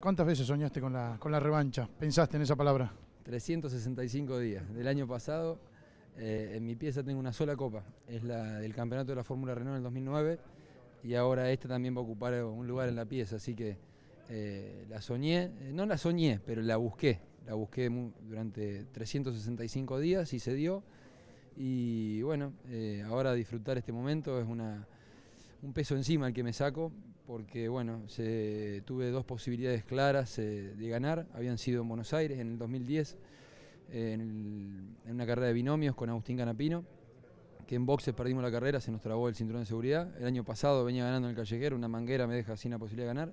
¿Cuántas veces soñaste con la, con la revancha? ¿Pensaste en esa palabra? 365 días. Del año pasado, eh, en mi pieza tengo una sola copa. Es la del campeonato de la Fórmula Renault en 2009 y ahora esta también va a ocupar un lugar en la pieza. Así que eh, la soñé, eh, no la soñé, pero la busqué. La busqué durante 365 días y se dio. Y bueno, ahora disfrutar este momento es una un peso encima el que me saco, porque bueno, se, tuve dos posibilidades claras eh, de ganar, habían sido en Buenos Aires en el 2010, en, en, una carrera de binomios con Agustín Canapino, que en boxes perdimos la carrera, se nos trabó el cinturón de seguridad, el año pasado venía ganando en el callejero, una manguera me deja sin la posibilidad de ganar,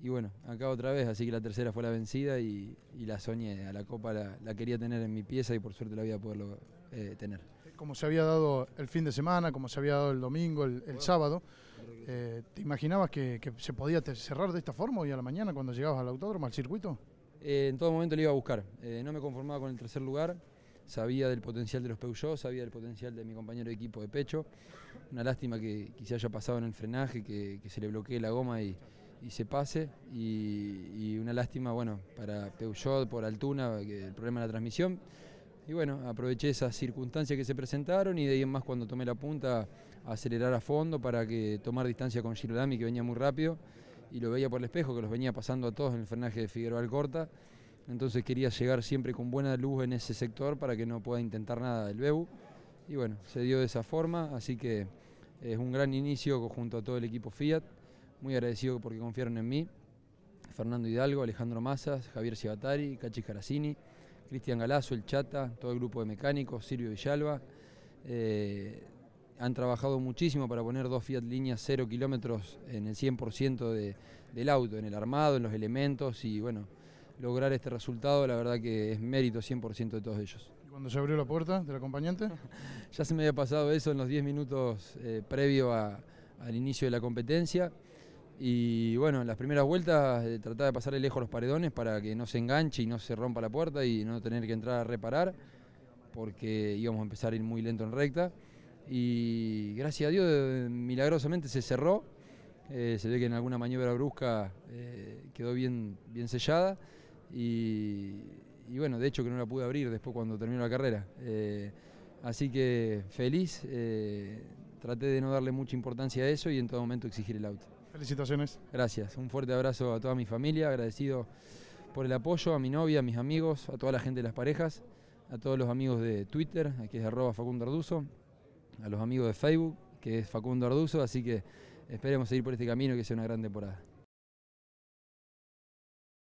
y bueno, acá otra vez, así que la tercera fue la vencida y, la soñé, a la copa la, quería tener en mi pieza y por suerte la voy a poderlo eh, tener. Como se había dado el fin de semana, como se había dado el domingo, el, sábado, eh, ¿te imaginabas que, se podía cerrar de esta forma hoy a la mañana cuando llegabas al autódromo, al circuito? Eh, en todo momento le iba a buscar, no me conformaba con el tercer lugar, sabía del potencial de los Peugeot, sabía del potencial de mi compañero de equipo de pecho. Una lástima que, quizás se haya pasado en el frenaje, que, que se le bloquee la goma y, y se pase. Y, una lástima, bueno, para Peugeot por Altuna, el problema de la transmisión. Y bueno, aproveché esas circunstancias que se presentaron y de ahí en más cuando tomé la punta, acelerar a fondo para que tomar distancia con Girodami, que venía muy rápido, y lo veía por el espejo, que los venía pasando a todos en el frenaje de Figueroa Alcorta. Entonces quería llegar siempre con buena luz en ese sector para que no pueda intentar nada del Bebu. Y bueno, se dio de esa forma, así que es un gran inicio junto a todo el equipo Fiat muy agradecido porque confiaron en mí. Fernando Hidalgo, Alejandro Mazas, Javier Cibatari, Cachi Caracini, Cristian Galazo, El Chata, todo el grupo de mecánicos, Silvio Villalba. Eh, han trabajado muchísimo para poner dos Fiat líneas cero kilómetros en el 100% del auto, en el armado, en los elementos y bueno, lograr este resultado la verdad que es mérito 100% de todos ellos. ¿Y cuando se abrió la puerta del acompañante? ya se me había pasado eso en los 10 minutos eh, previo al inicio de la competencia. Y bueno, en las primeras vueltas eh, trataba de pasarle lejos los paredones para que no se enganche y no se rompa la puerta y no tener que entrar a reparar, porque íbamos a empezar a ir muy lento en recta. Y gracias a Dios, eh, milagrosamente se cerró. Eh, se ve que en alguna maniobra brusca quedó bien, bien sellada. Y, y, bueno, de hecho que no la pude abrir después cuando terminó la carrera. así que feliz. traté de no darle mucha importancia a eso y en todo momento exigir el auto. Felicitaciones. Gracias, un fuerte abrazo a toda mi familia, agradecido por el apoyo, a mi novia, a mis amigos, a toda la gente de las parejas, a todos los amigos de Twitter, que es arroba Facundo Arduzo, a los amigos de Facebook, que es Facundo Arduzo, así que esperemos seguir por este camino y que sea una gran temporada.